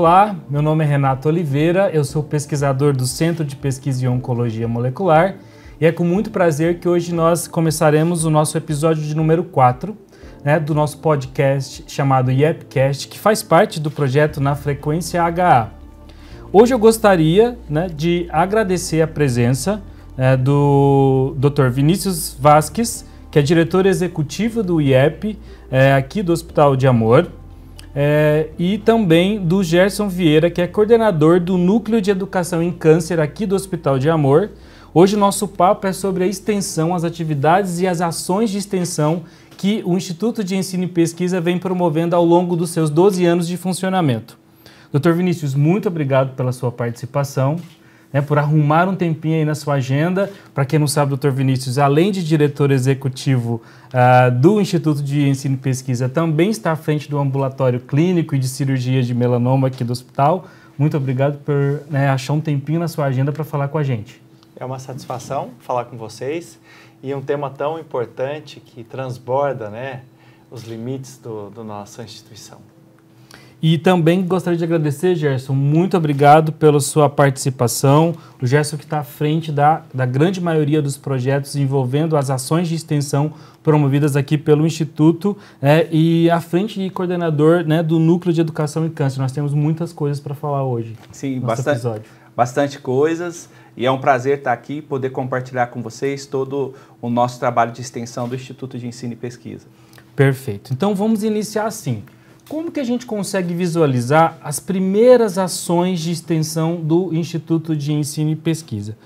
Olá, meu nome é Renato Oliveira, eu sou pesquisador do Centro de Pesquisa em Oncologia Molecular e é com muito prazer que hoje nós começaremos o nosso episódio de número 4 né, do nosso podcast chamado YEPcast, que faz parte do projeto Na Frequência HA. Hoje eu gostaria né, de agradecer a presença né, do Dr. Vinícius Vasques, que é diretor executivo do IEP é, aqui do Hospital de Amor é, e também do Gerson Vieira, que é coordenador do Núcleo de Educação em Câncer aqui do Hospital de Amor. Hoje o nosso papo é sobre a extensão, as atividades e as ações de extensão que o Instituto de Ensino e Pesquisa vem promovendo ao longo dos seus 12 anos de funcionamento. Dr. Vinícius, muito obrigado pela sua participação né, por arrumar um tempinho aí na sua agenda. Para quem não sabe, doutor Vinícius, além de diretor executivo uh, do Instituto de Ensino e Pesquisa, também está à frente do Ambulatório Clínico e de Cirurgia de Melanoma aqui do hospital. Muito obrigado por né, achar um tempinho na sua agenda para falar com a gente. É uma satisfação falar com vocês e um tema tão importante que transborda né, os limites do, do nossa instituição. E também gostaria de agradecer, Gerson, muito obrigado pela sua participação. O Gerson que está à frente da, da grande maioria dos projetos envolvendo as ações de extensão promovidas aqui pelo Instituto né? e à frente de coordenador né, do Núcleo de Educação em Câncer. Nós temos muitas coisas para falar hoje. Sim, bastante, episódio. bastante coisas. E é um prazer estar aqui e poder compartilhar com vocês todo o nosso trabalho de extensão do Instituto de Ensino e Pesquisa. Perfeito. Então vamos iniciar assim. Como que a gente consegue visualizar as primeiras ações de extensão do Instituto de Ensino e Pesquisa?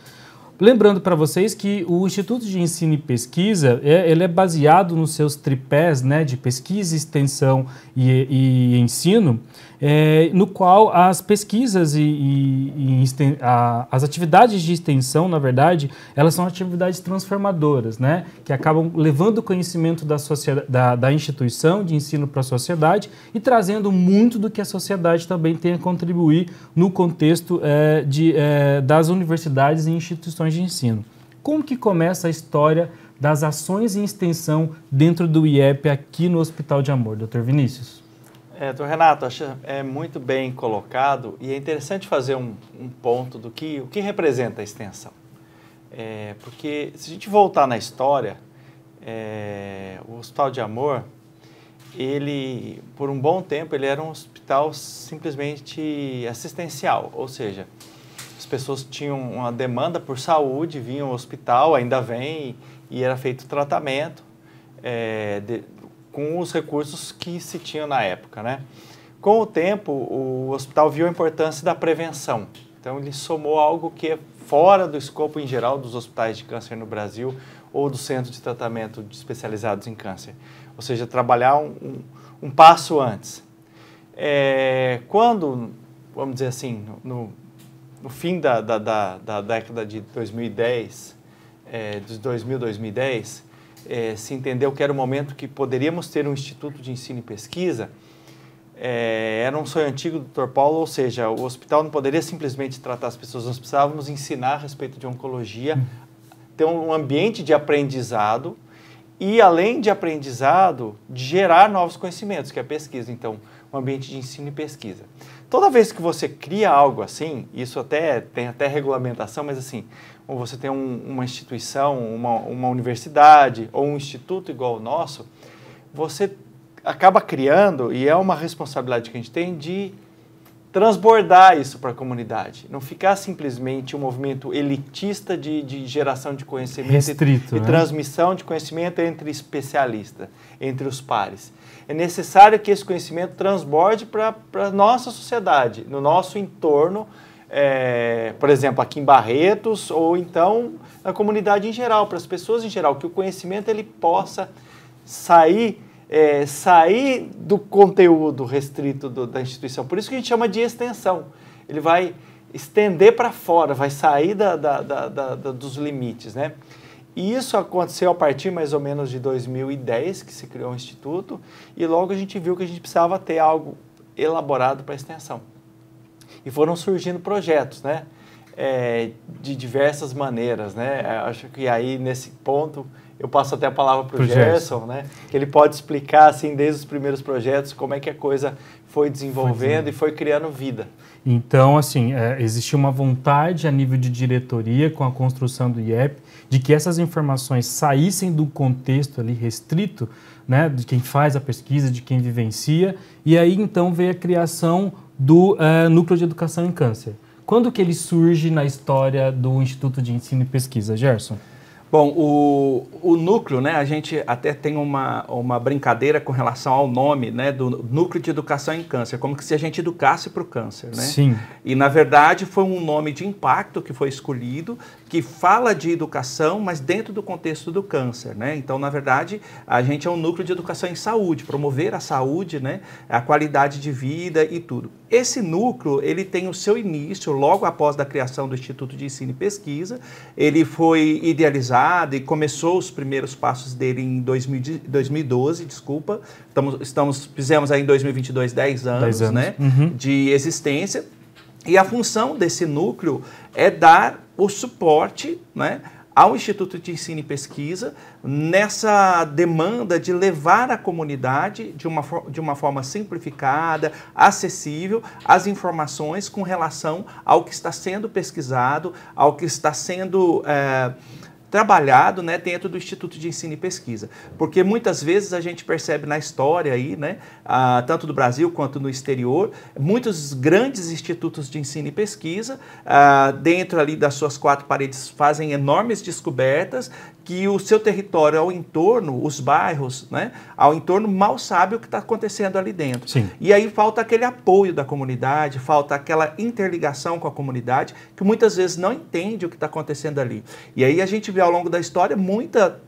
Lembrando para vocês que o Instituto de Ensino e Pesquisa é, ele é baseado nos seus tripés né, de pesquisa, extensão e, e ensino, é, no qual as pesquisas e, e, e a, as atividades de extensão, na verdade, elas são atividades transformadoras, né? que acabam levando o conhecimento da, da, da instituição de ensino para a sociedade e trazendo muito do que a sociedade também tem a contribuir no contexto é, de, é, das universidades e instituições de ensino. Como que começa a história das ações em extensão dentro do IEP aqui no Hospital de Amor, doutor Vinícius? É, Renato, acho é muito bem colocado e é interessante fazer um, um ponto do que o que representa a extensão. É, porque se a gente voltar na história, é, o Hospital de Amor, ele, por um bom tempo, ele era um hospital simplesmente assistencial, ou seja, as pessoas tinham uma demanda por saúde, vinham ao hospital, ainda vem, e era feito tratamento é, de, com os recursos que se tinham na época, né? Com o tempo, o hospital viu a importância da prevenção. Então, ele somou algo que é fora do escopo em geral dos hospitais de câncer no Brasil ou do centro de tratamento especializados em câncer. Ou seja, trabalhar um, um, um passo antes. É, quando, vamos dizer assim, no, no fim da, da, da, da, década de 2010, é, de 2000, 2010, é, se entendeu que era o momento que poderíamos ter um instituto de ensino e pesquisa, é, era um sonho antigo do Dr. Paulo, ou seja, o hospital não poderia simplesmente tratar as pessoas, nós precisávamos ensinar a respeito de oncologia, ter um ambiente de aprendizado e, além de aprendizado, de gerar novos conhecimentos, que é a pesquisa. Então, um ambiente de ensino e pesquisa. Toda vez que você cria algo assim, isso até tem até regulamentação, mas assim, ou você tem um, uma instituição, uma, uma universidade ou um instituto igual o nosso, você acaba criando, e é uma responsabilidade que a gente tem, de transbordar isso para a comunidade. Não ficar simplesmente um movimento elitista de, de geração de conhecimento Restrito, e, né? transmissão de conhecimento entre especialistas, entre os pares. É necessário que esse conhecimento transborde para a nossa sociedade, no nosso entorno, é, por exemplo, aqui em Barretos ou então na comunidade em geral, para as pessoas em geral, que o conhecimento ele possa sair é, sair do conteúdo restrito do, da instituição. Por isso que a gente chama de extensão. Ele vai estender para fora, vai sair da, da, da, dos limites, né? E isso aconteceu a partir mais ou menos de 2010, que se criou o um Instituto, e logo a gente viu que a gente precisava ter algo elaborado para a extensão. E foram surgindo projetos, né? É, de diversas maneiras, né? É, acho que aí, nesse ponto, eu passo até a palavra para o Gerson, né? Que ele pode explicar, assim, desde os primeiros projetos, como é que a coisa foi desenvolvendo foi e foi criando vida. Então, assim, é, existia uma vontade a nível de diretoria com a construção do IEP de que essas informações saíssem do contexto ali restrito, né, de quem faz a pesquisa, de quem vivencia, e aí então veio a criação do uh, Núcleo de Educação em Câncer. Quando que ele surge na história do Instituto de Ensino e Pesquisa, Gerson? Bom, o, o núcleo, né, a gente até tem uma, uma brincadeira com relação ao nome né, do Núcleo de Educação em Câncer, como que se a gente educasse para o câncer. Né? Sim. E, na verdade, foi um nome de impacto que foi escolhido que fala de educação, mas dentro do contexto do câncer, né? Então, na verdade, a gente é um núcleo de educação em saúde, promover a saúde, né? A qualidade de vida e tudo. Esse núcleo, ele tem o seu início logo após a criação do Instituto de Ensino e Pesquisa. Ele foi idealizado e começou os primeiros passos dele em 2000, 2012, desculpa. Estamos, estamos, fizemos aí em 2022 10 anos, 10 anos. né? Uhum. De existência. E a função desse núcleo é dar o suporte né, ao Instituto de Ensino e Pesquisa nessa demanda de levar à comunidade de uma, de uma forma simplificada, acessível, as informações com relação ao que está sendo pesquisado, ao que está sendo. É, trabalhado né, dentro do Instituto de Ensino e Pesquisa. Porque muitas vezes a gente percebe na história, aí, né, tanto do Brasil quanto no exterior, muitos grandes institutos de ensino e pesquisa, ah, dentro ali das suas quatro paredes, fazem enormes descobertas que o seu território ao entorno, os bairros, né, ao entorno mal sabe o que está acontecendo ali dentro. Sim. E aí falta aquele apoio da comunidade, falta aquela interligação com a comunidade que muitas vezes não entende o que está acontecendo ali. E aí a gente vê ao longo da história muita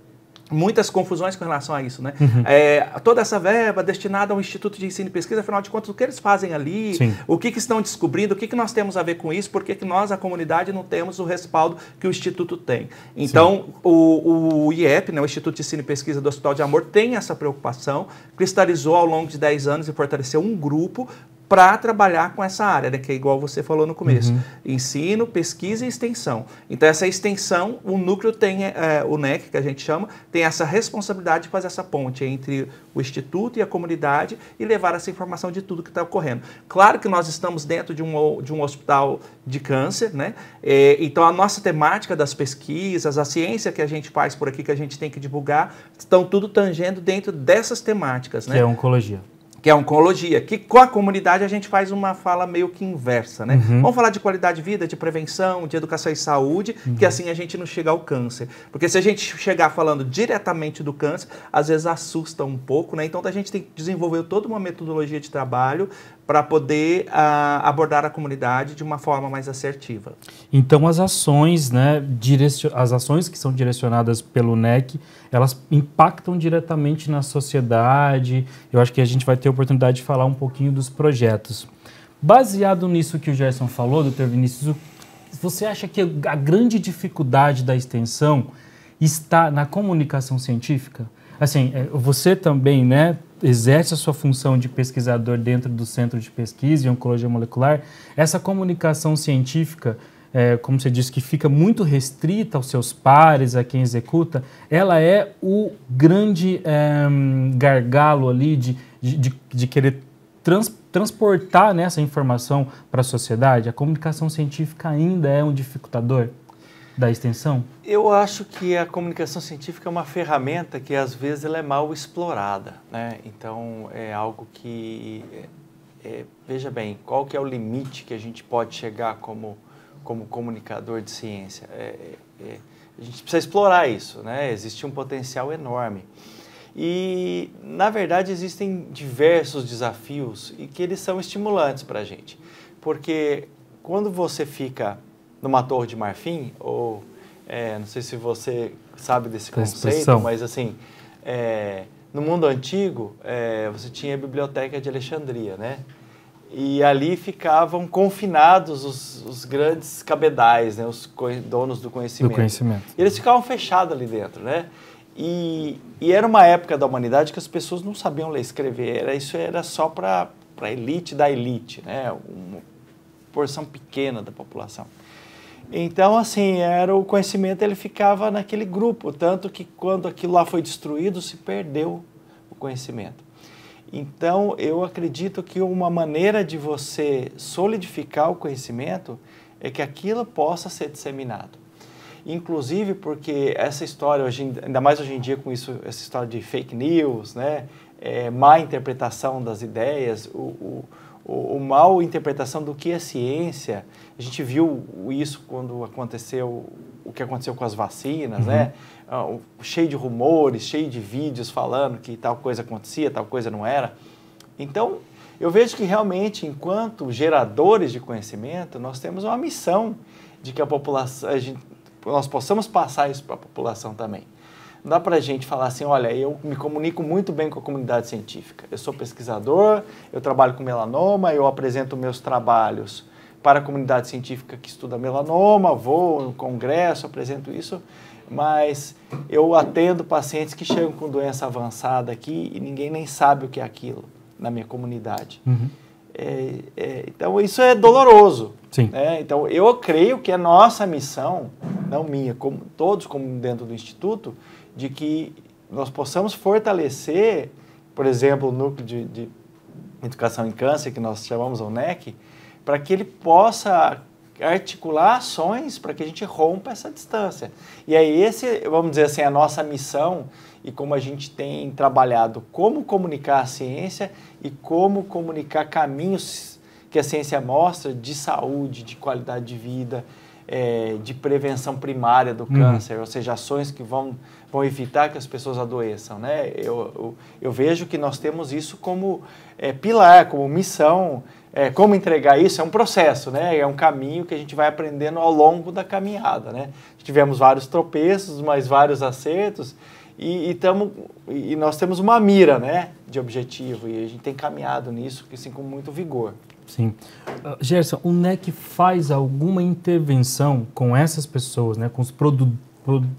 muitas confusões com relação a isso, né? Uhum. É, toda essa verba destinada ao Instituto de Ensino e Pesquisa, afinal de contas, o que eles fazem ali, Sim. o que, que estão descobrindo, o que, que nós temos a ver com isso, por que, que nós, a comunidade, não temos o respaldo que o Instituto tem. Então, o, o, IEP, né, o Instituto de Ensino e Pesquisa do Hospital de Amor, tem essa preocupação, cristalizou ao longo de 10 anos e fortaleceu um grupo para trabalhar com essa área, né, que é igual você falou no começo: uhum. ensino, pesquisa e extensão. Então, essa extensão, o núcleo tem, é, é o NEC, que a gente chama, tem essa responsabilidade de fazer essa ponte entre o instituto e a comunidade e levar essa informação de tudo que está ocorrendo. Claro que nós estamos dentro de um, de um hospital de câncer, né? É, então, a nossa temática das pesquisas, a ciência que a gente faz por aqui, que a gente tem que divulgar, estão tudo tangendo dentro dessas temáticas, né? Que é oncologia que é oncologia, que com a comunidade a gente faz uma fala meio que inversa, né? Uhum. Vamos falar de qualidade de vida, de prevenção, de educação e saúde, uhum. que assim a gente não chega ao câncer. Porque se a gente chegar falando diretamente do câncer, às vezes assusta um pouco, né? Então a gente tem que desenvolver toda uma metodologia de trabalho para poder uh, abordar a comunidade de uma forma mais assertiva. Então as ações, né, as ações que são direcionadas pelo NEC, elas impactam diretamente na sociedade. Eu acho que a gente vai ter a oportunidade de falar um pouquinho dos projetos. Baseado nisso que o Gerson falou, doutor Vinícius, você acha que a grande dificuldade da extensão está na comunicação científica? Assim, é, você também, né, exerce a sua função de pesquisador dentro do Centro de Pesquisa em Oncologia Molecular. Essa comunicação científica, é, como você disse, que fica muito restrita aos seus pares, a quem executa, ela é o grande é, gargalo ali de, de, de querer trans, transportar né, essa informação para a sociedade. A comunicação científica ainda é um dificultador? da extensão? Eu acho que a comunicação científica é uma ferramenta que às vezes ela é mal explorada, né? Então é algo que é, é veja bem, qual que é o limite que a gente pode chegar como como comunicador de ciência? É, é, é, a gente precisa explorar isso, né? Existe um potencial enorme. E, na verdade, existem diversos desafios e que eles são estimulantes para a gente. Porque quando você fica numa torre de marfim, ou é, não sei se você sabe desse conceito, mas assim, é, no mundo antigo, é, você tinha a biblioteca de Alexandria, né? E ali ficavam confinados os, os grandes cabedais, né? os donos do conhecimento. do conhecimento. E eles ficavam fechados ali dentro, né? E, e, era uma época da humanidade que as pessoas não sabiam ler e escrever. Era, isso era só para a elite da elite, né? Uma porção pequena da população. Então, assim, era o conhecimento ele ficava naquele grupo, tanto que quando aquilo lá foi destruído, se perdeu o conhecimento. Então, eu acredito que uma maneira de você solidificar o conhecimento é que aquilo possa ser disseminado. Inclusive porque essa história, hoje, ainda mais hoje em dia com isso, essa história de fake news, né? É, má interpretação das ideias, o, o o, o mal interpretação do que é ciência. A gente viu isso quando aconteceu o que aconteceu com as vacinas, né? uhum. né? Uh, cheio de rumores, cheio de vídeos falando que tal coisa acontecia, tal coisa não era. Então, eu vejo que realmente, enquanto geradores de conhecimento, nós temos uma missão de que a população, a gente, nós possamos passar isso para a população também dá para a gente falar assim, olha, eu me comunico muito bem com a comunidade científica. Eu sou pesquisador, eu trabalho com melanoma, eu apresento meus trabalhos para a comunidade científica que estuda melanoma, vou no congresso, apresento isso, mas eu atendo pacientes que chegam com doença avançada aqui e ninguém nem sabe o que é aquilo na minha comunidade. Uhum. É, é, então, isso é doloroso. Sim. Né? Então, eu creio que é nossa missão, não minha, como todos como dentro do Instituto, de que nós possamos fortalecer, por exemplo, o núcleo de, de educação em câncer, que nós chamamos o NEC, para que ele possa articular ações para que a gente rompa essa distância. E aí esse, vamos dizer assim, a nossa missão e como a gente tem trabalhado como comunicar a ciência e como comunicar caminhos que a ciência mostra de saúde, de qualidade de vida, é, de prevenção primária do uhum. câncer, ou seja, ações que vão vão evitar que as pessoas adoeçam, né? Eu, eu, eu vejo que nós temos isso como é, pilar, como missão, é, como entregar isso é um processo, né? É um caminho que a gente vai aprendendo ao longo da caminhada, né? Tivemos vários tropeços, mas vários acertos e, e, tamo, e nós temos uma mira, né? De objetivo e a gente tem caminhado nisso assim, com muito vigor. Sim. Uh, Gerson, o NEC faz alguma intervenção com essas pessoas, né? Com os produtores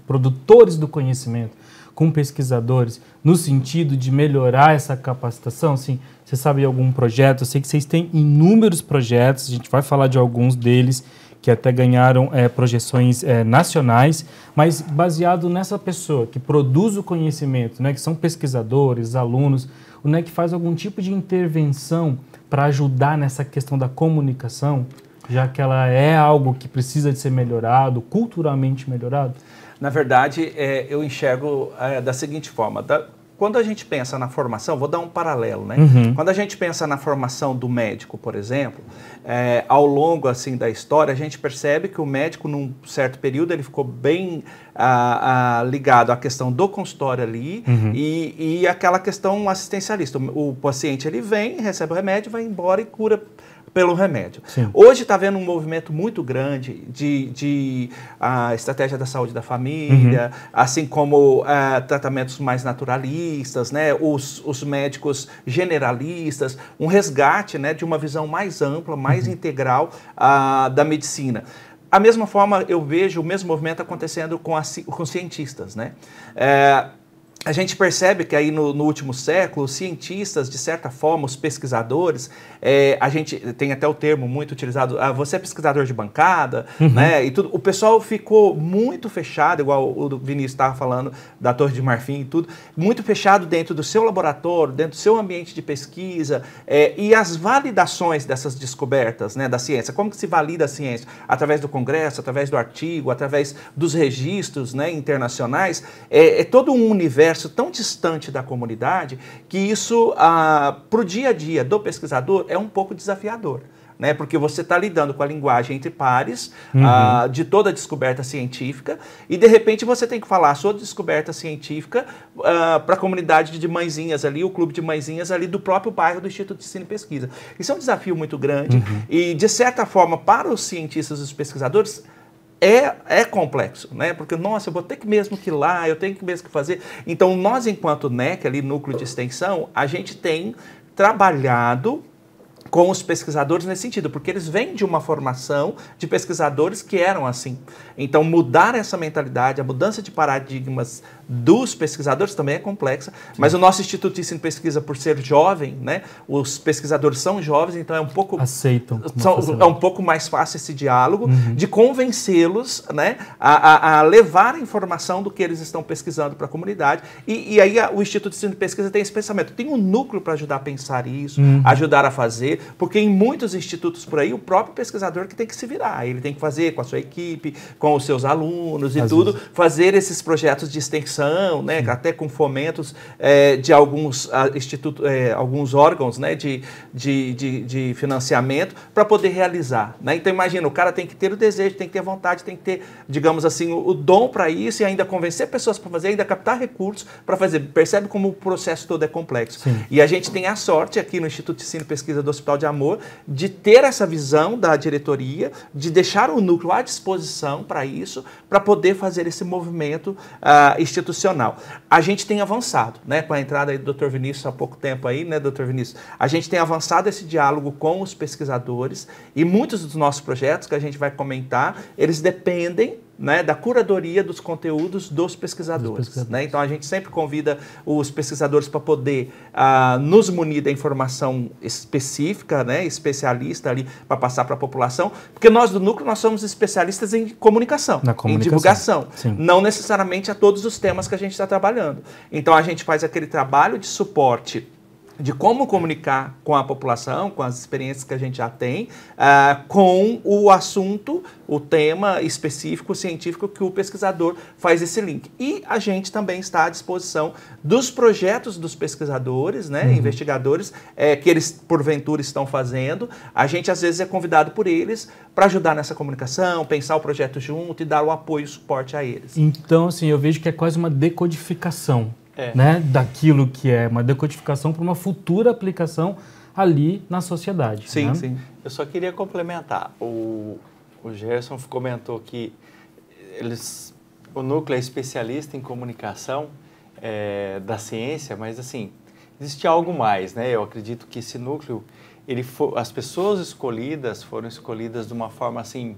produtores do conhecimento, com pesquisadores, no sentido de melhorar essa capacitação? assim você sabe de algum projeto? Eu sei que vocês têm inúmeros projetos, a gente vai falar de alguns deles que até ganharam é, projeções é, nacionais, mas baseado nessa pessoa que produz o conhecimento, né, que são pesquisadores, alunos, o né, NEC faz algum tipo de intervenção para ajudar nessa questão da comunicação? já que ela é algo que precisa de ser melhorado, culturalmente melhorado? Na verdade, é, eu enxergo é, da seguinte forma. Da, tá? quando a gente pensa na formação, vou dar um paralelo, né? Uhum. Quando a gente pensa na formação do médico, por exemplo, é, ao longo assim da história, a gente percebe que o médico, num certo período, ele ficou bem ligado à questão do consultório ali uhum. e, e aquela questão assistencialista. O, o paciente ele vem, recebe o remédio, vai embora e cura pelo remédio. Sim. Hoje está havendo um movimento muito grande de, de a estratégia da saúde da família, uhum. assim como eh, tratamentos mais naturalistas, né? os, os médicos generalistas, um resgate né, de uma visão mais ampla, mais uhum. integral ah, da medicina. A mesma forma, eu vejo o mesmo movimento acontecendo com, a, com cientistas. Né? Eh, a gente percebe que aí no, no, último século, os cientistas, de certa forma, os pesquisadores, é, a gente tem até o termo muito utilizado, ah, você é pesquisador de bancada, uhum. né? E tudo. O pessoal ficou muito fechado, igual o Vinícius estava falando da Torre de Marfim e tudo, muito fechado dentro do seu laboratório, dentro do seu ambiente de pesquisa, é, e as validações dessas descobertas né, da ciência. Como que se valida a ciência? Através do congresso, através do artigo, através dos registros né, internacionais. É, é todo um universo universo tão distante da comunidade que isso, ah, para o dia a dia do pesquisador, é um pouco desafiador. Né, porque você está lidando com a linguagem entre pares uhum. ah, de toda a descoberta científica e de repente você tem que falar a sua descoberta científica ah, para a comunidade de mãezinhas ali, o clube de mãezinhas ali do próprio bairro do Instituto de Ensino e Pesquisa. Isso é um desafio muito grande uhum. e de certa forma para os cientistas e os pesquisadores é, é complexo, né? Porque, nossa, eu vou ter que mesmo que ir lá, eu tenho que mesmo que fazer. Então, nós, enquanto NEC, ali, núcleo de extensão, a gente tem trabalhado com os pesquisadores nesse sentido, porque eles vêm de uma formação de pesquisadores que eram assim. Então, mudar essa mentalidade, a mudança de paradigmas dos pesquisadores também é complexa, Sim. mas o nosso Instituto de Ensino e Pesquisa, por ser jovem, né, os pesquisadores são jovens, então é um pouco... Aceitam. São, é um pouco mais fácil esse diálogo uhum. de convencê-los né, a, a, a, levar a informação do que eles estão pesquisando para a comunidade. E, e aí a, o Instituto de Ensino e Pesquisa tem esse pensamento, tem um núcleo para ajudar a pensar isso, uhum. ajudar a fazer, porque em muitos institutos por aí, o próprio pesquisador que tem que se virar, ele tem que fazer com a sua equipe, com os seus alunos e Às tudo, vezes. fazer esses projetos de extensão né, até com fomentos é, de alguns, ah, instituto, é, alguns órgãos né, de, de, de, de financiamento para poder realizar. Né? Então imagina, o cara tem que ter o desejo, tem que ter vontade, tem que ter, digamos assim, o, o dom para isso e ainda convencer pessoas para fazer, ainda captar recursos para fazer. Percebe como o processo todo é complexo. Sim. E a gente tem a sorte aqui no Instituto de Ensino e Pesquisa do Hospital de Amor de ter essa visão da diretoria, de deixar o núcleo à disposição para isso, para poder fazer esse movimento uh, ah, institucional institucional. A gente tem avançado, né, com a entrada aí do Dr. Vinícius há pouco tempo aí, né, Dr. Vinícius, a gente tem avançado esse diálogo com os pesquisadores e muitos dos nossos projetos que a gente vai comentar, eles dependem né, da curadoria dos conteúdos dos pesquisadores. Dos pesquisadores. Né? Então a gente sempre convida os pesquisadores para poder ah, nos munir da informação específica, né, especialista ali para passar para a população, porque nós do núcleo nós somos especialistas em comunicação, comunicação. em divulgação, Sim. não necessariamente a todos os temas que a gente está trabalhando. Então a gente faz aquele trabalho de suporte de como comunicar com a população, com as experiências que a gente já tem, uh, com o assunto, o tema específico, científico que o pesquisador faz esse link. E a gente também está à disposição dos projetos dos pesquisadores, né, uhum. investigadores, é, que eles porventura estão fazendo. A gente às vezes é convidado por eles para ajudar nessa comunicação, pensar o projeto junto e dar o apoio e suporte a eles. Então, assim, eu vejo que é quase uma decodificação é. né, daquilo que é uma decodificação para uma futura aplicação ali na sociedade. Sim, né? sim. Eu só queria complementar. O, o Gerson comentou que eles, o núcleo é especialista em comunicação é, da ciência, mas assim, existe algo mais, né? Eu acredito que esse núcleo, ele for, as pessoas escolhidas foram escolhidas de uma forma assim,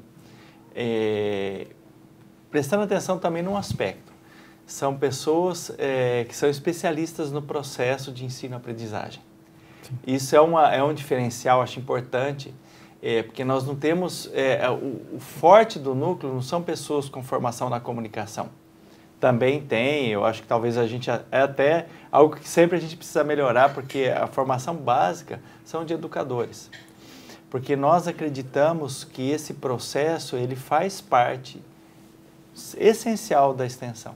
é, prestando atenção também num aspecto são pessoas é, que são especialistas no processo de ensino-aprendizagem. Isso é, uma, é um diferencial, acho importante, é, porque nós não temos. É, é, o, o, forte do núcleo não são pessoas com formação na comunicação. Também tem, eu acho que talvez a gente. É até algo que sempre a gente precisa melhorar, porque a formação básica são de educadores. Porque nós acreditamos que esse processo ele faz parte essencial da extensão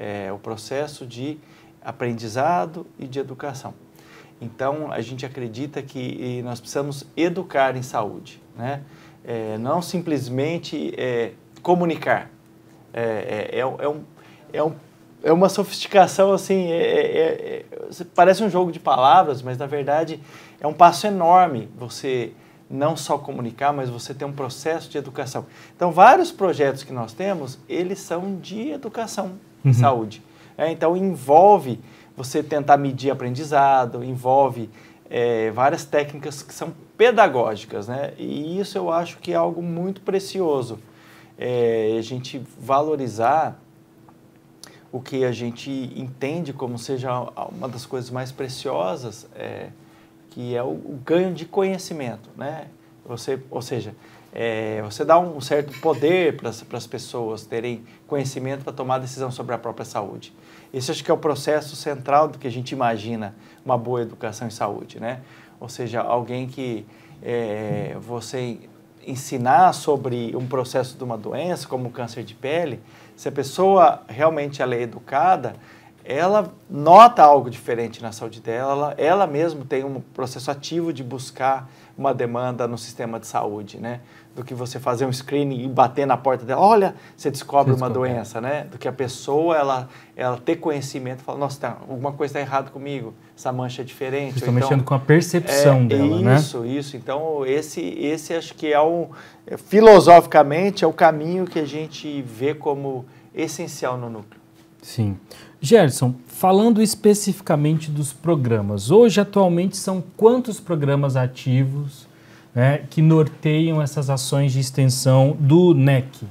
é, o processo de aprendizado e de educação. Então, a gente acredita que nós precisamos educar em saúde, né? É, não simplesmente é, comunicar. É, é, é, é um, é, um, é uma sofisticação assim, é, parece um jogo de palavras, mas na verdade é um passo enorme você não só comunicar, mas você ter um processo de educação. Então, vários projetos que nós temos, eles são de educação uhum. em saúde. É, então, envolve você tentar medir aprendizado, envolve é, várias técnicas que são pedagógicas, né? E isso eu acho que é algo muito precioso. É, a gente valorizar o que a gente entende como seja uma das coisas mais preciosas, é, que é o, o ganho de conhecimento, né? Você, ou seja, é, você dá um certo poder para as pessoas terem conhecimento para tomar decisão sobre a própria saúde. Esse acho que é o processo central do que a gente imagina uma boa educação em saúde, né? Ou seja, alguém que é, você ensinar sobre um processo de uma doença, como o câncer de pele, se a pessoa realmente ela é educada, ela nota algo diferente na saúde dela, ela, ela mesma tem um processo ativo de buscar uma demanda no sistema de saúde, né? do que você fazer um screening e bater na porta dela. Olha, você descobre você uma é. doença, né? Do que a pessoa ela, ela ter conhecimento fala falar, nossa, tá, alguma coisa está errada comigo, essa mancha é diferente. Vocês estão então, mexendo com a percepção é, dela, isso, né? Isso, isso. Então, esse, esse acho que é um. É, filosoficamente, é o caminho que a gente vê como essencial no núcleo. Sim. Gerson, falando especificamente dos programas, hoje atualmente são quantos programas ativos né, que norteiam essas ações de extensão do NEC?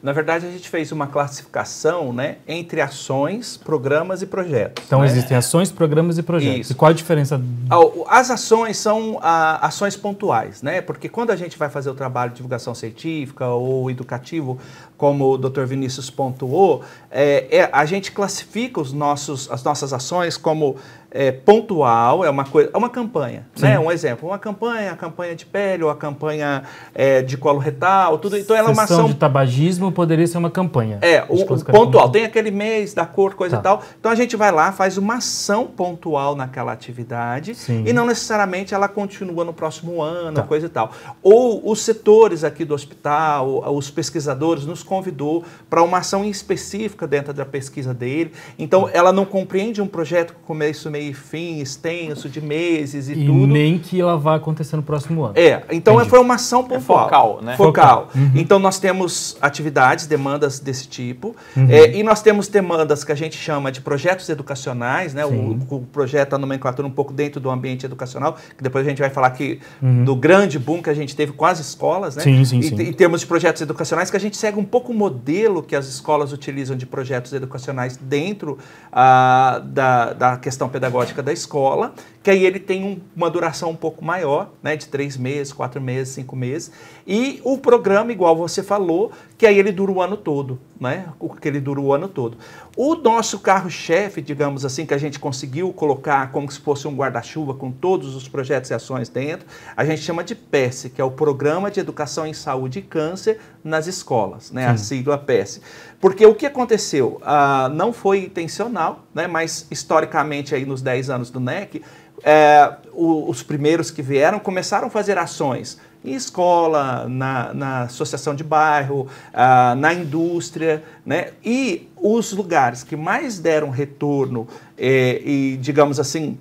Na verdade, a gente fez uma classificação né, entre ações, programas e projetos. Então, né? existem ações, programas e projetos. Isso. E qual a diferença? Ah, as ações são ah, ações pontuais, né? Porque quando a gente vai fazer o trabalho de divulgação científica ou educativo, como o Dr. Vinícius pontuou, é, é, a gente classifica os nossos, as nossas ações como é, pontual, é uma coisa, é uma campanha, Sim. né? Um exemplo, uma campanha, a campanha de pele, ou a campanha é, de colo retal, tudo. Então ela é uma ação de tabagismo poderia ser uma campanha. É, o, o pontual. Tem aquele mês da cor, coisa tá. e tal. Então a gente vai lá, faz uma ação pontual naquela atividade Sim. e não necessariamente ela continua no próximo ano, tá. coisa e tal. Ou os setores aqui do hospital, os pesquisadores nos convidou para uma ação específica dentro da pesquisa dele. Então, ela não compreende um projeto com começo, meio e fim, extenso, de meses e, e tudo. nem que ela vá acontecer no próximo ano. É, então Entendi. foi uma ação é pontual. É focal, né? Focal. focal. Uhum. Então, nós temos atividades, demandas desse tipo, uhum. é, e nós temos demandas que a gente chama de projetos educacionais, né? O, o, projeto, a nomenclatura um pouco dentro do ambiente educacional, que depois a gente vai falar aqui uhum. do grande boom que a gente teve com as escolas, né? Sim, sim, e, sim. E termos de projetos educacionais que a gente segue um pouco pouco o modelo que as escolas utilizam de projetos educacionais dentro ah, da, da questão pedagógica da escola, que aí ele tem um, uma duração um pouco maior, né, de três meses, quatro meses, cinco meses. E o programa, igual você falou, que aí ele dura o ano todo, né? Que ele dura o ano todo. O nosso carro-chefe, digamos assim, que a gente conseguiu colocar como se fosse um guarda-chuva com todos os projetos e ações dentro, a gente chama de PES, que é o Programa de Educação em Saúde e Câncer nas escolas, né? Sim. A sigla PES. Porque o que aconteceu? Ah, não foi intencional, né? Mas historicamente aí nos 10 anos do NEC, é, eh, os primeiros que vieram começaram a fazer ações em escola, na, na associação de bairro, ah, na indústria, né? E os lugares que mais deram retorno eh, e, digamos assim,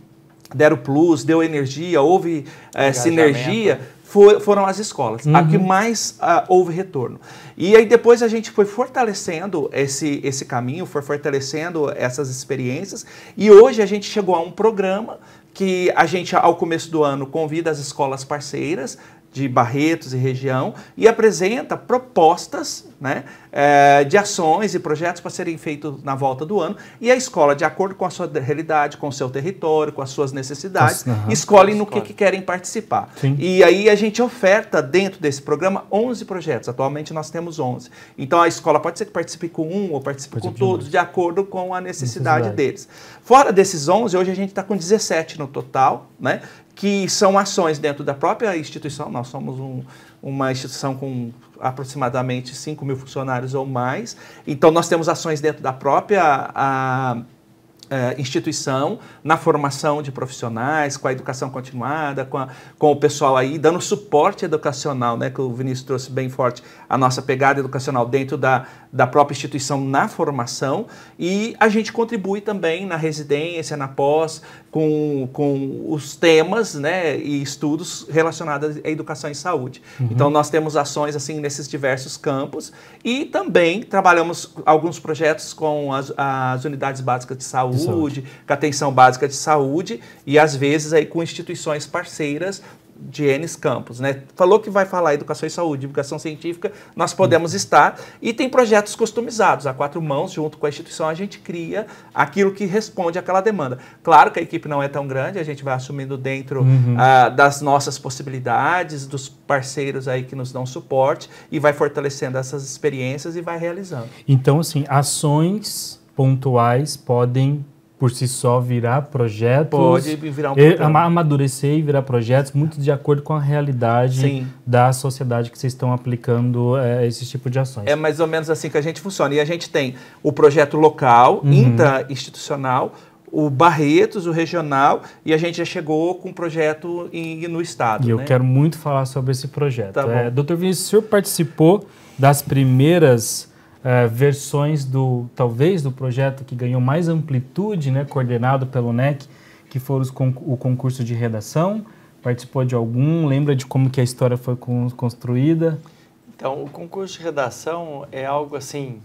deram plus, deu energia, houve eh, sinergia, foram as escolas, uhum. a que uhum. mais ah, houve retorno. E aí depois a gente foi fortalecendo esse, esse caminho, foi fortalecendo essas experiências, e hoje a gente chegou a um programa que a gente, ao começo do ano, convida as escolas parceiras de Barretos e região e apresenta propostas né, é, de ações e projetos para serem feitos na volta do ano. E a escola, de acordo com a sua realidade, com o seu território, com as suas necessidades, Nossa, no que, que, querem participar. Sim. E aí a gente oferta dentro desse programa 11 projetos. Atualmente nós temos 11. Então a escola pode ser que participe com um ou participe pode com todos, de acordo com a necessidade, necessidade, deles. Fora desses 11, hoje a gente está com 17 no total, né? que são ações dentro da própria instituição. Nós somos um, uma instituição com aproximadamente 5 mil funcionários ou mais. Então, nós temos ações dentro da própria a, é, instituição, na formação de profissionais, com a educação continuada, com, a, com o pessoal aí, dando suporte educacional, né, que o Vinícius trouxe bem forte, a nossa pegada educacional dentro da, da própria instituição na formação e a gente contribui também na residência, na pós, com, com os temas né, e estudos relacionados à educação em saúde. Uhum. Então nós temos ações assim nesses diversos campos e também trabalhamos alguns projetos com as, as unidades básicas de saúde, de saúde, com a atenção básica de saúde e às vezes aí com instituições parceiras de Enes Campos, né? Falou que vai falar educação e saúde, divulgação científica, nós podemos uhum. estar. E tem projetos customizados, a quatro mãos, junto com a instituição, a gente cria aquilo que responde àquela demanda. Claro que a equipe não é tão grande, a gente vai assumindo dentro uhum. uh, das nossas possibilidades, dos parceiros aí que nos dão suporte e vai fortalecendo essas experiências e vai realizando. Então, assim, ações pontuais podem por si só virar projetos. Pode virar um projeto. Amadurecer e virar projetos, muito de acordo com a realidade Sim. da sociedade que vocês estão aplicando é, esse tipo de ações. É mais ou menos assim que a gente funciona. E a gente tem o projeto local, uhum. intra-institucional, o Barretos, o regional, e a gente já chegou com um projeto em, no estado. E né? eu quero muito falar sobre esse projeto. Tá é, Dr. Vinícius, o senhor participou das primeiras uh, versões do, talvez, do projeto que ganhou mais amplitude, né, coordenado pelo NEC, que foi con o concurso de redação. Participou de algum? Lembra de como que a história foi con construída? Então, o concurso de redação é algo assim,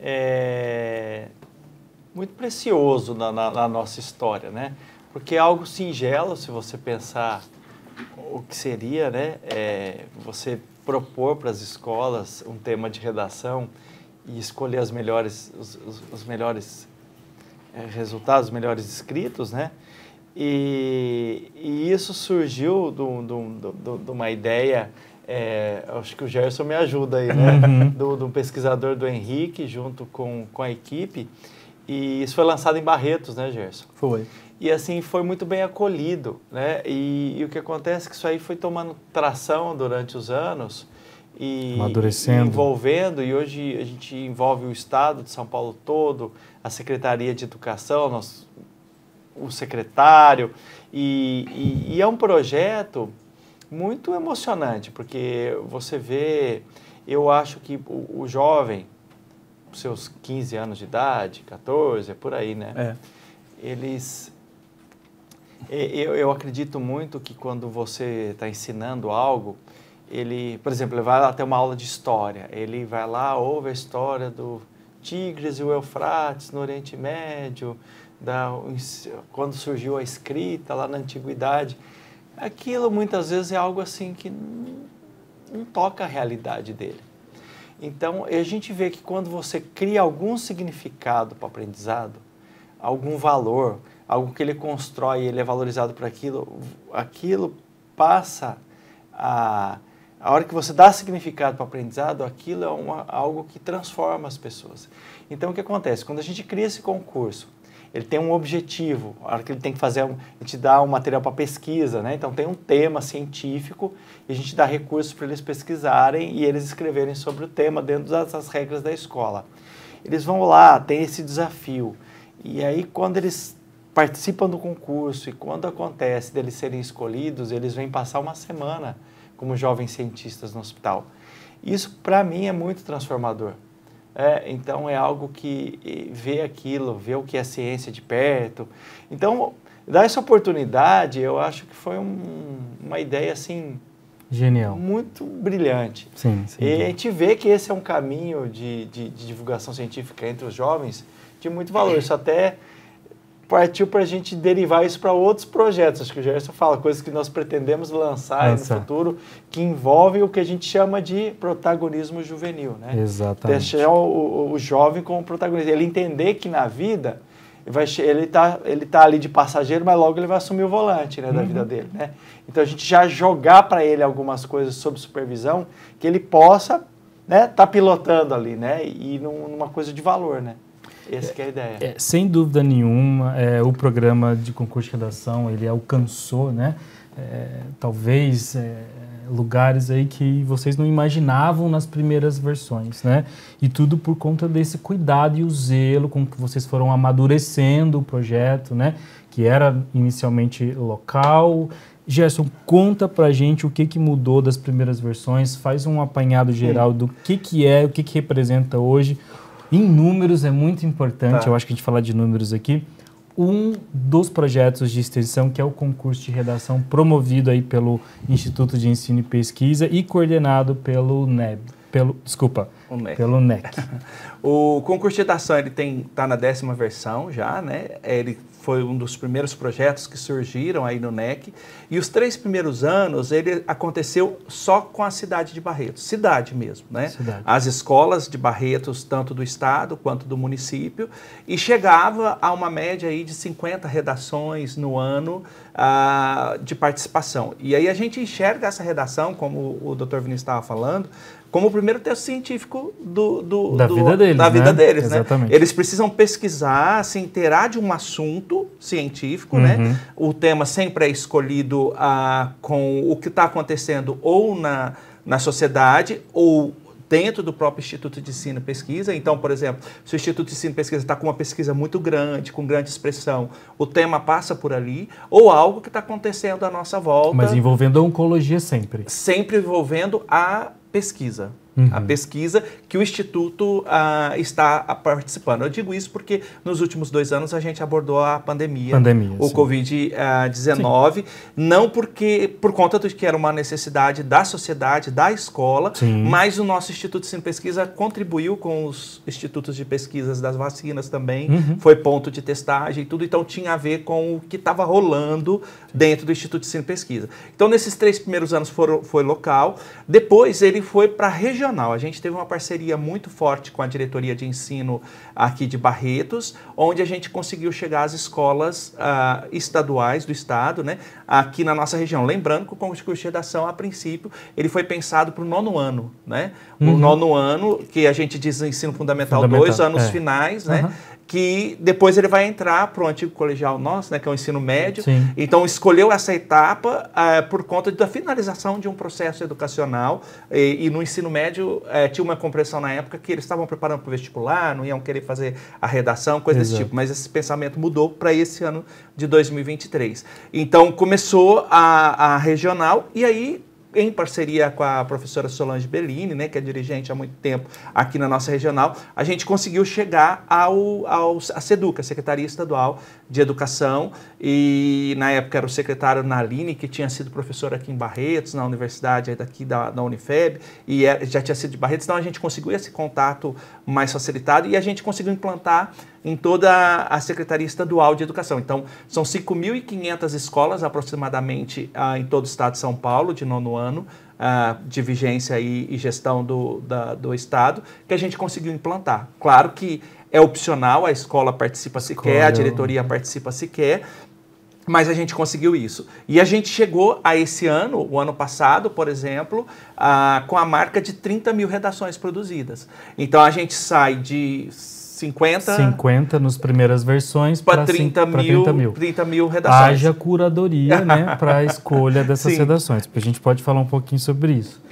é, muito precioso na, na, na nossa história, né? Porque é algo singelo, se você pensar o que seria né, é, você propor para as escolas um tema de redação e escolher as melhores, os, os, os melhores é, resultados, os melhores escritos, né? E, e isso surgiu de uma ideia, é, acho que o Gerson me ajuda aí, né? Uhum. Do, do pesquisador do Henrique, junto com, com a equipe. E isso foi lançado em Barretos, né, Gerson? Foi. E assim, foi muito bem acolhido, né? E, e o que acontece é que isso aí foi tomando tração durante os anos e amadurecendo. envolvendo, e hoje a gente envolve o Estado de São Paulo todo, a Secretaria de Educação, nosso, o secretário, e, e, e é um projeto muito emocionante, porque você vê, eu acho que o, o jovem, seus 15 anos de idade, 14, é por aí, né? É. Eles. Eu, eu acredito muito que quando você está ensinando algo, ele, por exemplo, ele vai lá ter uma aula de história, ele vai lá, ouve a história do Tigres e o Eufrates no Oriente Médio, da, quando surgiu a escrita lá na Antiguidade. Aquilo muitas vezes é algo assim que não, não toca a realidade dele. Então, a gente vê que quando você cria algum significado para o aprendizado, algum valor, algo que ele constrói e ele é valorizado por aquilo, aquilo passa a a hora que você dá significado para o aprendizado, aquilo é uma, algo que transforma as pessoas. Então, o que acontece? Quando a gente cria esse concurso, ele tem um objetivo, a hora que ele tem que fazer, um, ele te dá um material para pesquisa, né? Então, tem um tema científico e a gente dá recursos para eles pesquisarem e eles escreverem sobre o tema dentro das, das regras da escola. Eles vão lá, tem esse desafio. E aí, quando eles participam do concurso e quando acontece deles serem escolhidos, eles vêm passar uma semana como jovens cientistas no hospital. Isso, para mim, é muito transformador. É, então, é algo que vê aquilo, vê o que é ciência de perto. Então, dar essa oportunidade, eu acho que foi um, uma ideia, assim... Genial. Muito brilhante. Sim, sim. E a gente vê que esse é um caminho de, de, de divulgação científica entre os jovens de muito valor. Isso até partiu para a gente derivar isso para outros projetos. Acho que o Gerson fala coisas que nós pretendemos lançar no futuro que envolvem o que a gente chama de protagonismo juvenil, né? Exatamente. Deixar o, o, jovem como protagonista. Ele entender que na vida vai, ele está ele tá ali de passageiro, mas logo ele vai assumir o volante né, da uhum. vida dele. Né? Então a gente já jogar para ele algumas coisas sob supervisão que ele possa estar né, tá pilotando ali, né? E num, numa coisa de valor, né? Essa é a ideia. É, sem dúvida nenhuma, é, o programa de concurso de redação, ele alcançou, né? É, talvez é, lugares aí que vocês não imaginavam nas primeiras versões, né? E tudo por conta desse cuidado e o zelo com que vocês foram amadurecendo o projeto, né? Que era inicialmente local. Gerson, conta pra gente o que, que mudou das primeiras versões, faz um apanhado geral do que, que é, o que, que representa hoje, em números é muito importante, tá. eu acho que a gente falar de números aqui. Um dos projetos de extensão, que é o concurso de redação promovido aí pelo Instituto de Ensino e Pesquisa e coordenado pelo NEB. Pelo, desculpa, o NEC. pelo NEC. o concurso de redação, ele tem, tá na décima versão já, né? É, ele foi um dos primeiros projetos que surgiram aí no NEC. E os três primeiros anos ele aconteceu só com a cidade de Barretos, cidade mesmo, né? Cidade. As escolas de Barretos, tanto do estado quanto do município, e chegava a uma média aí de 50 redações no ano ah, de participação. E aí a gente enxerga essa redação, como o Dr. Vinícius estava falando, como o primeiro texto científico do, do, da, do, vida deles, da né? vida né? deles. Exatamente. Né? Eles precisam pesquisar, se inteirar de um assunto científico. Né? Uhum. Né? O tema sempre é escolhido ah, com o que está acontecendo ou na, na sociedade ou dentro do próprio Instituto de Ensino e Pesquisa. Então, por exemplo, se o Instituto de Ensino e Pesquisa está com uma pesquisa muito grande, com grande expressão, o tema passa por ali, ou algo que está acontecendo à nossa volta. Mas envolvendo a oncologia sempre. Sempre envolvendo a pesquisa uhum. a pesquisa que o Instituto ah, está ah, participando. Eu digo isso porque nos últimos dois anos a gente abordou a pandemia, pandemia o Covid-19, ah, não porque por conta de que era uma necessidade da sociedade, da escola, sim. mas o nosso Instituto de Pesquisa contribuiu com os institutos de pesquisas das vacinas também, uhum. foi ponto de testagem e tudo, então tinha a ver com o que estava rolando dentro do Instituto de Pesquisa. Então, nesses três primeiros anos foram, foi local, depois ele foi para a região regional. A gente teve uma parceria muito forte com a diretoria de ensino aqui de Barretos, onde a gente conseguiu chegar às escolas uh, estaduais do estado, né, aqui na nossa região. Lembrando que o concurso de redação, a princípio, ele foi pensado para o nono ano, né? Uhum. O nono ano, que a gente diz ensino fundamental 2, anos é. finais, né? que depois ele vai entrar para o antigo colegial nosso, né, que é o ensino médio. Sim. Então, escolheu essa etapa uh, por conta da finalização de um processo educacional. E, e no ensino médio uh, tinha uma compreensão na época que eles estavam preparando para o vestibular, não iam querer fazer a redação, coisa Exato. desse tipo. Mas esse pensamento mudou para esse ano de 2023. Então, começou a, a regional e aí em parceria com a professora Solange Bellini, né, que é dirigente há muito tempo aqui na nossa regional, a gente conseguiu chegar ao, ao a SEDUCA, Secretaria Estadual de Educação, e na época era o secretário Naline, que tinha sido professora aqui em Barretos, na universidade daqui da, da Unifeb, e era, é, já tinha sido de Barretos, então a gente conseguiu esse contato mais facilitado e a gente conseguiu implantar em toda a Secretaria Estadual de Educação. Então, são 5.500 escolas, aproximadamente, ah, em todo o estado de São Paulo, de nono ano, ah, de vigência e, e gestão do, da, do estado, que a gente conseguiu implantar. Claro que é opcional, a escola participa se quer, a diretoria participa se quer, mas a gente conseguiu isso. E a gente chegou a esse ano, o ano passado, por exemplo, a, ah, com a marca de 30 mil redações produzidas. Então a gente sai de 50? 50 nas primeiras versões para 30, 30, mil, 30 mil redações. Haja curadoria né, para a escolha dessas Sim. redações, a gente pode falar um pouquinho sobre isso.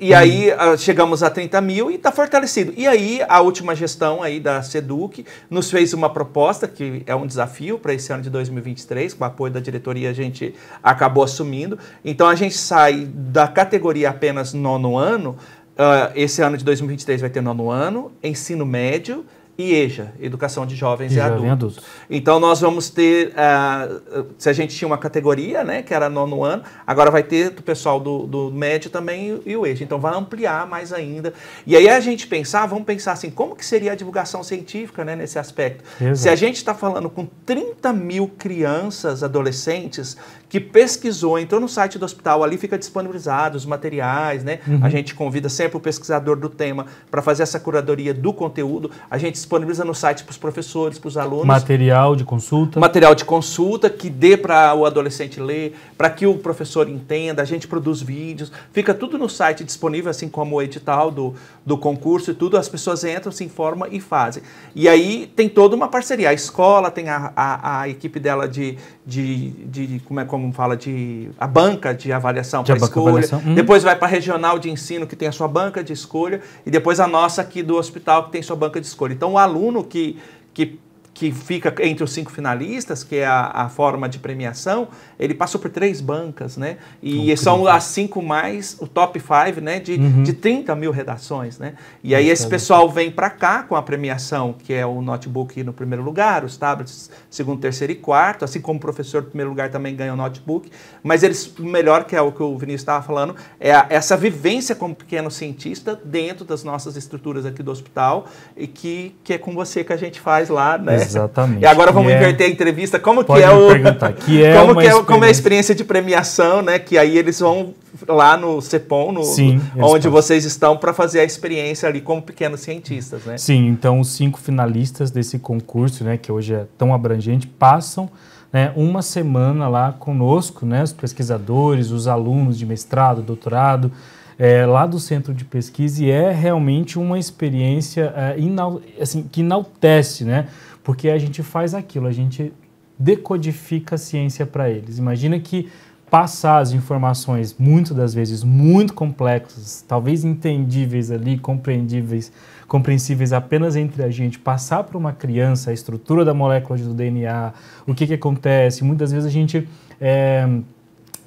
E hum. aí ah, chegamos a 30 mil e está fortalecido. E aí a última gestão aí da Seduc nos fez uma proposta que é um desafio para esse ano de 2023, com o apoio da diretoria a gente acabou assumindo. Então a gente sai da categoria apenas nono ano, uh, esse ano de 2023 vai ter nono ano, ensino médio, e EJA, Educação de Jovens e jovem adultos. adultos. Então nós vamos ter, uh, se a gente tinha uma categoria, né, que era nono ano, agora vai ter do pessoal do, do médio também e, e o EJA. Então vai ampliar mais ainda. E aí a gente pensar, vamos pensar assim, como que seria a divulgação científica, né, nesse aspecto? Exato. Se a gente está falando com 30 mil crianças, adolescentes que pesquisou, entrou no site do hospital, ali fica disponibilizado os materiais, né? Uhum. A gente convida sempre o pesquisador do tema para fazer essa curadoria do conteúdo. A gente disponibiliza no site para os professores, para os alunos. Material de consulta. Material de consulta que dê para o adolescente ler, para que o professor entenda. A gente produz vídeos, fica tudo no site disponível, assim como o edital do, do concurso e tudo. As pessoas entram, se informam e fazem. E aí tem toda uma parceria. A escola tem a, a, a equipe dela de, de, de como é como como fala de a banca de avaliação para escolha. Avaliação. Hum. Depois vai para a regional de ensino que tem a sua banca de escolha e depois a nossa aqui do hospital que tem sua banca de escolha. Então o aluno que que que fica entre os cinco finalistas, que é a, a forma de premiação, ele passou por três bancas, né? E Incrível. Então, são as cinco mais, o top five, né? De, uhum. de 30 mil redações, né? E aí esse pessoal vem para cá com a premiação, que é o notebook no primeiro lugar, os tablets segundo, terceiro e quarto, assim como o professor primeiro lugar também ganha o notebook, mas eles, o melhor, que é o que o Vinícius estava falando, é a, essa vivência como pequeno cientista dentro das nossas estruturas aqui do hospital e que, que é com você que a gente faz lá, né? Exatamente. e agora vamos que é- inverter é... a entrevista. Como Pode é é que é o que é como, que é, como é a experiência de premiação, né? Que aí eles vão lá no CEPOM, no, Sim, onde vocês estão para fazer a experiência ali como pequenos cientistas, né? Sim. Então os cinco finalistas desse concurso, né, que hoje é tão abrangente, passam né, uma semana lá conosco, né, os pesquisadores, os alunos de mestrado, doutorado, é, lá do centro de pesquisa, e é realmente uma experiência é, inal, assim, que enaltece, né? Porque a gente faz aquilo, a gente decodifica a ciência para eles. Imagina que passar as informações, muitas das vezes muito complexas, talvez entendíveis ali, compreendíveis, compreensíveis apenas entre a gente, passar para uma criança a estrutura da molécula do DNA, o que, que acontece, muitas vezes a gente é,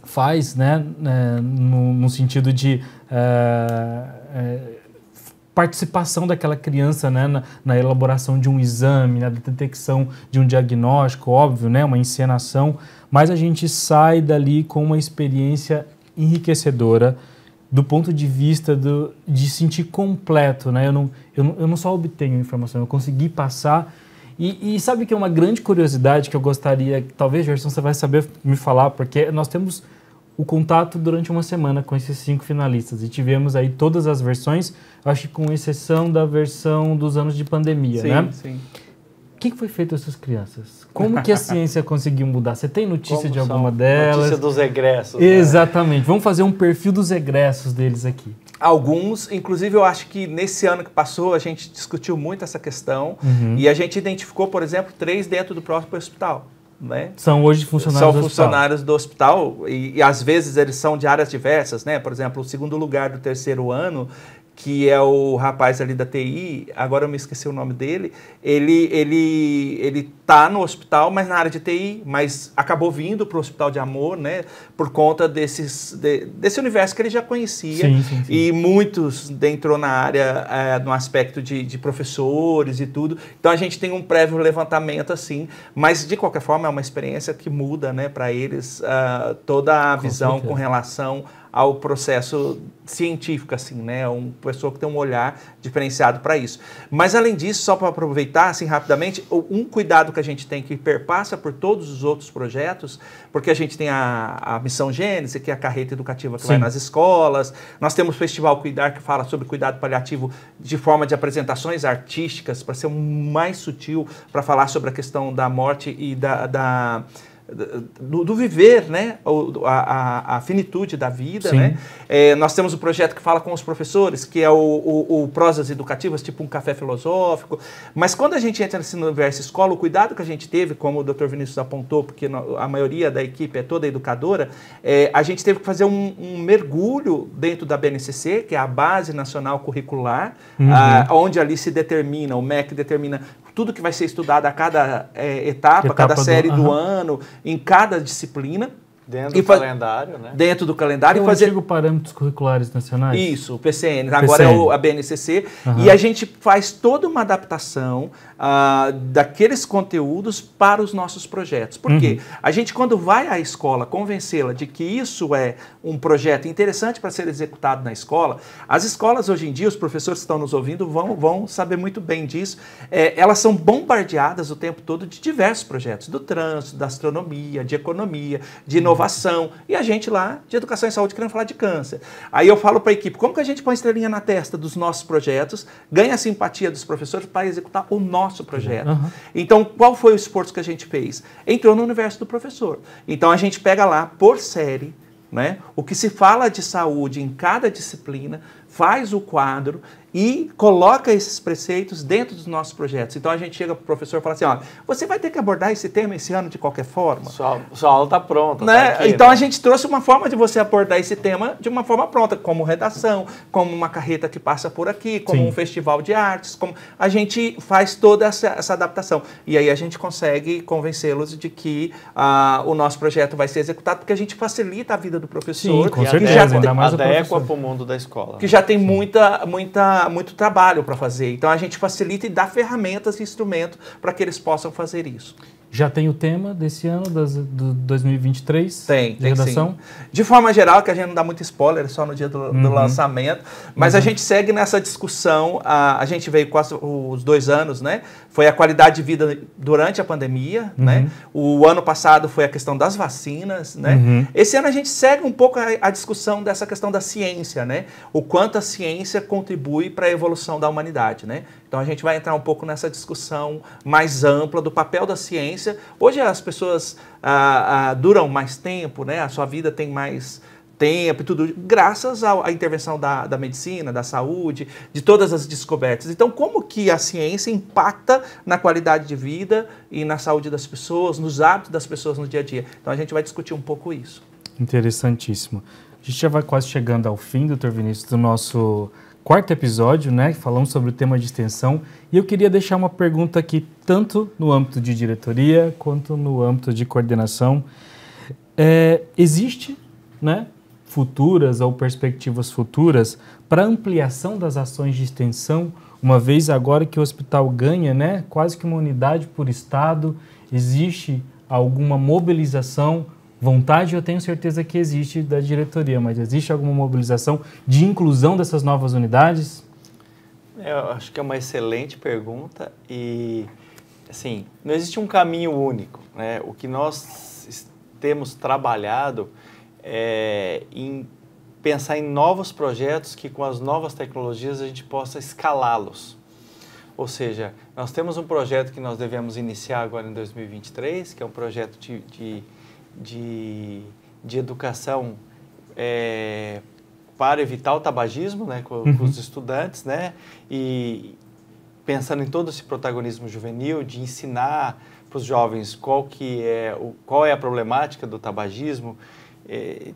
faz, né, é, no, no, sentido de é, participação daquela criança né, na, na, elaboração de um exame, na detecção de um diagnóstico, óbvio, né, uma encenação, mas a gente sai dali com uma experiência enriquecedora do ponto de vista do, de sentir completo. Né? Eu, não, eu, não, eu não só obtenho informação, eu consegui passar. E, e sabe que é uma grande curiosidade que eu gostaria, talvez, Gerson, você vai saber me falar, porque nós temos o contato durante uma semana com esses cinco finalistas e tivemos aí todas as versões, acho que com exceção da versão dos anos de pandemia, sim, né? Sim, sim. O que foi feito essas crianças? Como que a ciência conseguiu mudar? Você tem notícia Como de alguma delas? Notícia dos egressos. Né? Exatamente. Né? Vamos fazer um perfil dos egressos deles aqui. Alguns, inclusive eu acho que nesse ano que passou a gente discutiu muito essa questão uhum. e a gente identificou, por exemplo, três dentro do próprio hospital né? São hoje funcionários São funcionários do hospital, do hospital e, e, às vezes eles são de áreas diversas, né? Por exemplo, o segundo lugar do terceiro ano, que é o rapaz ali da TI, agora eu me esqueci o nome dele, ele ele ele tá no hospital, mas na área de TI, mas acabou vindo para o hospital de amor, né, por conta desses de, desse universo que ele já conhecia sim, sim, sim. e muitos entrou na área é, no aspecto de, de professores e tudo, então a gente tem um prévio levantamento assim, mas de qualquer forma é uma experiência que muda, né, para eles uh, toda a com visão certeza. com relação ao processo científico, assim, né? Uma pessoa que tem um olhar diferenciado para isso. Mas além disso, só para aproveitar assim rapidamente, um cuidado que a gente tem que perpassa por todos os outros projetos, porque a gente tem a, a Missão Gênese, que é a carreta educativa que Sim. vai nas escolas, nós temos o Festival Cuidar, que fala sobre cuidado paliativo de forma de apresentações artísticas, para ser mais sutil, para falar sobre a questão da morte e da, da do, do viver, né? A, a, a, finitude da vida, Sim. né? É, nós temos um projeto que fala com os professores, que é o, o, o, Prosas Educativas, tipo um café filosófico. Mas quando a gente entra nesse universo escola, o cuidado que a gente teve, como o Dr. Vinícius apontou, porque a maioria da equipe é toda educadora, é, a gente teve que fazer um, um, mergulho dentro da BNCC, que é a Base Nacional Curricular, uhum. a, ah, onde ali se determina, o MEC determina tudo que vai ser estudado a cada é, etapa, etapa, cada série do, do ano, em cada disciplina. Dentro do calendário, né? Dentro do calendário. É e fazer... antigo Parâmetros Curriculares Nacionais? Isso, o PCN. Agora é o, a BNCC. Uhum. E a gente faz toda uma adaptação uh, daqueles conteúdos para os nossos projetos. Por quê? Uhum. A gente, quando vai à escola convencê-la de que isso é um projeto interessante para ser executado na escola, as escolas hoje em dia, os professores que estão nos ouvindo vão, vão saber muito bem disso, é, elas são bombardeadas o tempo todo de diversos projetos, do trânsito, da astronomia, de economia, de inovação, inovação. E a gente lá de educação e saúde querendo falar de câncer. Aí eu falo para a equipe, como que a gente põe estrelinha na testa dos nossos projetos, ganha a simpatia dos professores para executar o nosso projeto. Uhum. Então, qual foi o esforço que a gente fez? Entrou no universo do professor. Então, a gente pega lá, por série, né, o que se fala de saúde em cada disciplina, faz o quadro e coloca esses preceitos dentro dos nossos projetos. Então a gente chega para o professor e fala assim: olha, você vai ter que abordar esse tema esse ano de qualquer forma. Sua, sua aula está pronta. Tá né? Tá aqui, né? então né? a gente trouxe uma forma de você abordar esse tema de uma forma pronta, como redação, como uma carreta que passa por aqui, como Sim. um festival de artes. como A gente faz toda essa, essa adaptação. E aí a gente consegue convencê-los de que ah, o nosso projeto vai ser executado, porque a gente facilita a vida do professor. Sim, com certeza. Que já adequa para o mundo da escola. Que já né? tem Sim. muita. muita muito trabalho para fazer. Então a gente facilita e dá ferramentas e instrumentos para que eles possam fazer isso. Já tem o tema desse ano, das, do 2023? Tem, de tem redação? Sim. De forma geral, que a gente não dá muito spoiler, só no dia do, uhum. do lançamento, mas uhum. a gente segue nessa discussão, a, a gente veio quase os dois anos, né? Foi a qualidade de vida durante a pandemia, né? uhum. né? O ano passado foi a questão das vacinas, né? Uhum. Esse ano a gente segue um pouco a, a, discussão dessa questão da ciência, né? O quanto a ciência contribui para a evolução da humanidade, né? Então a gente vai entrar um pouco nessa discussão mais ampla do papel da ciência. Hoje as pessoas ah, ah, duram mais tempo, né? a sua vida tem mais tempo e tudo, graças à, intervenção da, da medicina, da saúde, de todas as descobertas. Então, como que a ciência impacta na qualidade de vida e na saúde das pessoas, nos hábitos das pessoas no dia a dia? Então, a gente vai discutir um pouco isso. Interessantíssimo. A gente já vai quase chegando ao fim, doutor Vinícius, do nosso quarto episódio, né? Falamos sobre o tema de extensão e eu queria deixar uma pergunta aqui, tanto no âmbito de diretoria quanto no âmbito de coordenação. É, existe, né? Futuras ou perspectivas futuras para ampliação das ações de extensão, uma vez agora que o hospital ganha, né? Quase que uma unidade por estado, existe alguma mobilização Vontade eu tenho certeza que existe da diretoria, mas existe alguma mobilização de inclusão dessas novas unidades? Eu acho que é uma excelente pergunta e, assim, não existe um caminho único. Né? O que nós temos trabalhado é em pensar em novos projetos que, com as novas tecnologias, a gente possa escalá-los. Ou seja, nós temos um projeto que nós devemos iniciar agora em 2023, que é um projeto de, de de, de educação é, para evitar o tabagismo né, com, uhum. com, os uhum. estudantes, né, e pensando em todo esse protagonismo juvenil, de ensinar para os jovens qual, que é, o, qual é a problemática do tabagismo. É,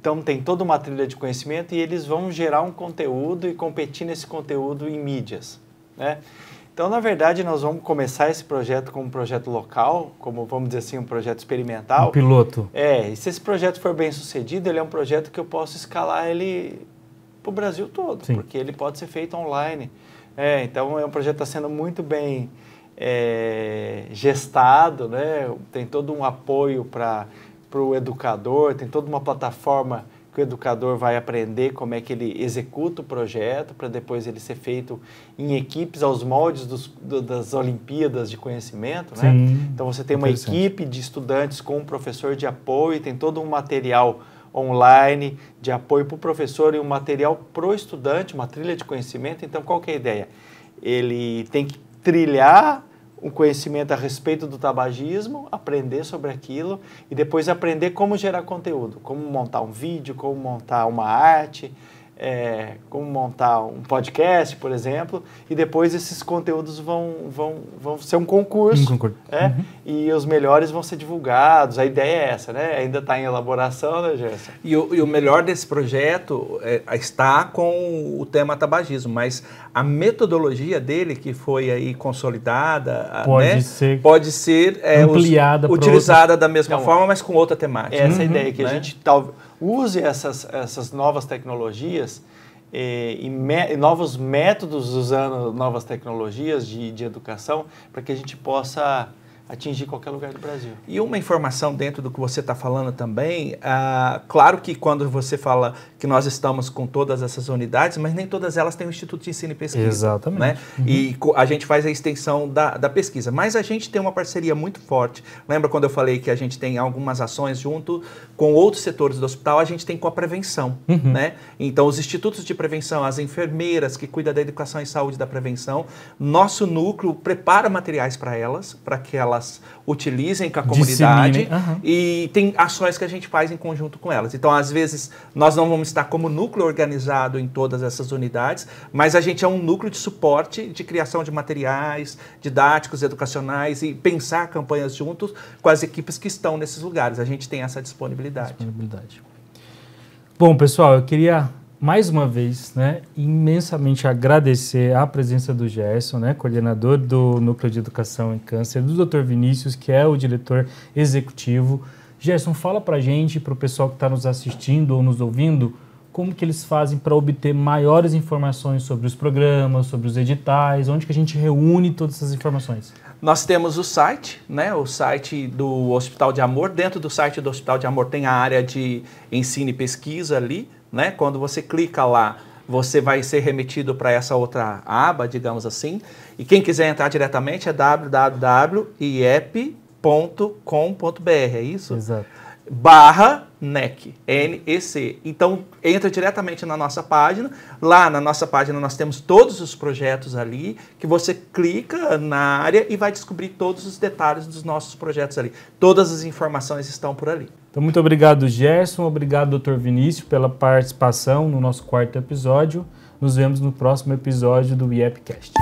então, tem toda uma trilha de conhecimento e eles vão gerar um conteúdo e competir nesse conteúdo em mídias. Né? Então, na verdade, nós vamos começar esse projeto como um projeto local, como vamos dizer assim, um projeto experimental. Um piloto. É, e se esse projeto for bem sucedido, ele é um projeto que eu posso escalar ele para o Brasil todo, Sim. porque ele pode ser feito online. É, então, é um projeto que está sendo muito bem é, gestado, né? tem todo um apoio para o educador, tem toda uma plataforma que o educador vai aprender como é que ele executa o projeto para depois ele ser feito em equipes aos moldes dos, do, das Olimpíadas de conhecimento, né? Sim, então você tem uma equipe de estudantes com um professor de apoio, tem todo um material online de apoio para o professor e um material para o estudante, uma trilha de conhecimento. Então qual que é a ideia? Ele tem que trilhar um conhecimento a respeito do tabagismo, aprender sobre aquilo e depois aprender como gerar conteúdo, como montar um vídeo, como montar uma arte é, como montar um podcast, por exemplo, e depois esses conteúdos vão, vão, vão ser um concurso. Um concurso. É, uhum. E os melhores vão ser divulgados. A ideia é essa, né? Ainda está em elaboração, né, Gerson? E o, e o melhor desse projeto é, está com o tema tabagismo, mas a metodologia dele, que foi aí consolidada, pode né? ser, pode ser é, ampliada, os, utilizada da mesma então, forma, mas com outra temática. Essa é uhum, ideia que né? a gente talvez. Tá, use essas, essas novas tecnologias eh, e, me, novos métodos usando novas tecnologias de, de educação para que a gente possa atingir qualquer lugar do Brasil. E uma informação dentro do que você está falando também, ah, claro que quando você fala que nós estamos com todas essas unidades, mas nem todas elas têm o um Instituto de Ensino e Pesquisa. Exatamente. Né? Uhum. E a gente faz a extensão da, da pesquisa, mas a gente tem uma parceria muito forte. Lembra quando eu falei que a gente tem algumas ações junto com outros setores do hospital, a gente tem com a prevenção. Uhum. Né? Então, os institutos de prevenção, as enfermeiras que cuidam da educação e saúde da prevenção, nosso núcleo prepara materiais para elas, para que elas elas utilizem com a comunidade uhum. e tem ações que a gente faz em conjunto com elas. Então, às vezes, nós não vamos estar como núcleo organizado em todas essas unidades, mas a gente é um núcleo de suporte, de criação de materiais didáticos, educacionais e pensar campanhas juntos com as equipes que estão nesses lugares. A gente tem essa disponibilidade. disponibilidade. Bom, pessoal, eu queria mais uma vez, né, imensamente agradecer a presença do Gerson, né, coordenador do Núcleo de Educação em Câncer, do Dr. Vinícius, que é o diretor executivo. Gerson, fala para gente, para o pessoal que está nos assistindo ou nos ouvindo, como que eles fazem para obter maiores informações sobre os programas, sobre os editais, onde que a gente reúne todas essas informações? Nós temos o site, né, o site do Hospital de Amor. Dentro do site do Hospital de Amor tem a área de ensino e pesquisa ali, né? Quando você clica lá, você vai ser remetido para essa outra aba, digamos assim. E quem quiser entrar diretamente é www.iep.com.br, é isso? Exato. Barra NEC, N-E-C. Então, entra diretamente na nossa página. Lá na nossa página nós temos todos os projetos ali, que você clica na área e vai descobrir todos os detalhes dos nossos projetos ali. Todas as informações estão por ali. Então, muito obrigado, Gerson. Obrigado, Doutor Vinícius, pela participação no nosso quarto episódio. Nos vemos no próximo episódio do IEPcast.